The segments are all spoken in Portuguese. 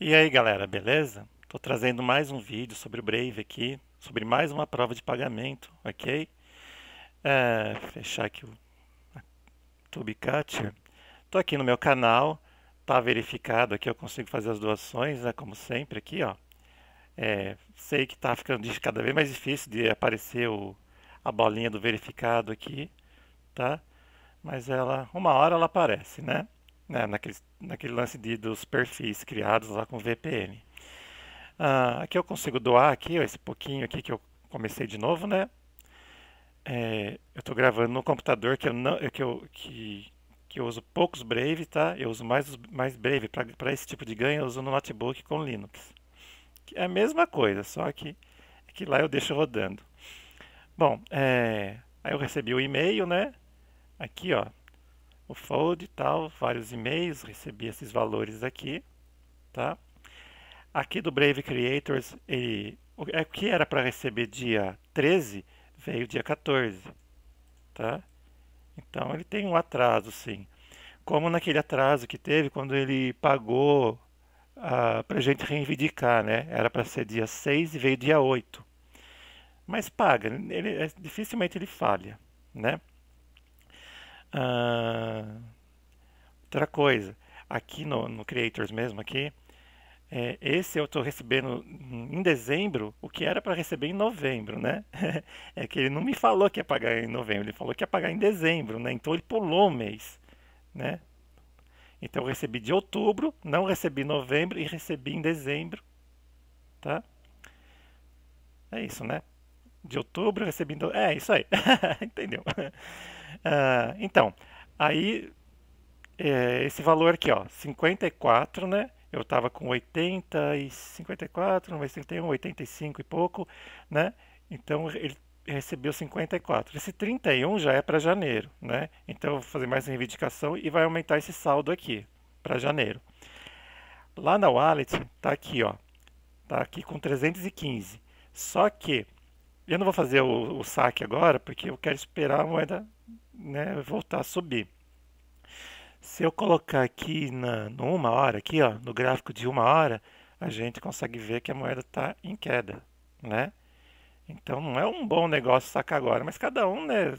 E aí galera, beleza? Estou trazendo mais um vídeo sobre o Brave aqui, sobre mais uma prova de pagamento, ok? É, fechar aqui o Tube Catcher. Estou aqui no meu canal, tá verificado aqui, eu consigo fazer as doações, né, como sempre aqui, ó. É, sei que está ficando cada vez mais difícil de aparecer o, a bolinha do verificado aqui, tá? Mas ela, uma hora ela aparece, né? né, naquele, naquele lance de, dos perfis criados lá com VPN. Ah, aqui eu consigo doar aqui, ó, esse pouquinho aqui que eu comecei de novo, né? É, eu estou gravando no computador que eu não é que eu, que, que eu uso poucos Brave, tá? Eu uso mais mais Brave para esse tipo de ganho, eu uso no notebook com Linux. É a mesma coisa, só que é que lá eu deixo rodando. Bom, é, aí eu recebi o e-mail, né? Aqui, ó, o fold e tal, vários e-mails, recebi esses valores aqui, tá? Aqui do Brave Creators, ele, o é, que era para receber dia 13, veio dia 14, tá? Então ele tem um atraso, sim. Como naquele atraso que teve quando ele pagou uh, ah, para a gente reivindicar, né? Era para ser dia 6 e veio dia 8. Mas paga, ele, é, dificilmente ele falha, né? Ah, outra coisa, aqui no, no Creators mesmo, aqui, é, esse eu estou recebendo em dezembro o que era para receber em novembro, né? é que ele não me falou que ia pagar em novembro, ele falou que ia pagar em dezembro, né? Então ele pulou o mês, né? Então eu recebi de outubro, não recebi em novembro e recebi em dezembro, tá? É isso, né? de outubro, recebendo É, isso aí. Entendeu? Uh, então, aí é, esse valor aqui, ó, 54, né? Eu estava com 80 e 54, não vai 51 85 e pouco, né? Então ele recebeu 54. Esse 31 já é para janeiro, né? Então eu vou fazer mais reivindicação e vai aumentar esse saldo aqui para janeiro. Lá na wallet tá aqui, ó. Tá aqui com 315. Só que eu não vou fazer o, o saque agora, porque eu quero esperar a moeda né, voltar a subir. Se eu colocar aqui na numa hora, aqui ó, no gráfico de uma hora, a gente consegue ver que a moeda está em queda, né? Então não é um bom negócio sacar agora, mas cada um, né,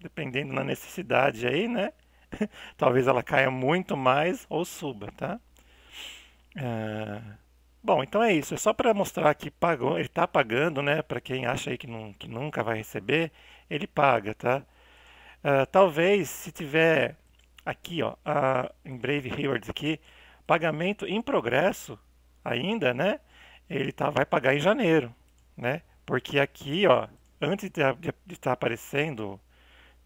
dependendo da necessidade aí, né? Talvez ela caia muito mais ou suba, tá? Uh, Bom, então é isso. É só para mostrar que pagou, ele está pagando, né? Para quem acha aí que, não, que nunca vai receber, ele paga, tá? Uh, talvez se tiver aqui, ó, uh, em Brave Rewards aqui, pagamento em progresso ainda, né? Ele tá, vai pagar em janeiro, né? Porque aqui, ó, antes de estar tá aparecendo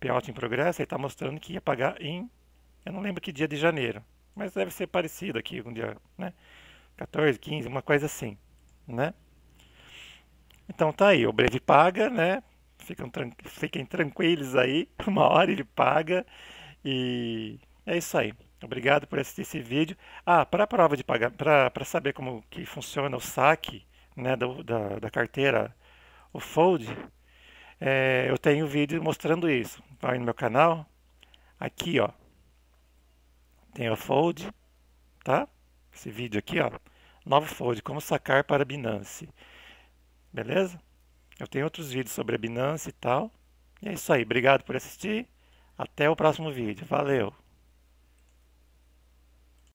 payout em progresso, ele está mostrando que ia pagar em, eu não lembro que dia de janeiro, mas deve ser parecido aqui um dia, né? 14, 15, uma coisa assim, né? Então tá aí, o Breve paga, né? Ficam tran fiquem tranquilos aí, uma hora ele paga e é isso aí. Obrigado por assistir esse vídeo. Ah, para a prova de pagar, para saber como que funciona o saque né, do, da, da carteira, o Fold, é, eu tenho um vídeo mostrando isso. Vai no meu canal, aqui ó, tem o Fold, tá? Esse vídeo aqui ó. Nova Fold, como sacar para Binance. Beleza? Eu tenho outros vídeos sobre a Binance e tal. E é isso aí. Obrigado por assistir. Até o próximo vídeo. Valeu!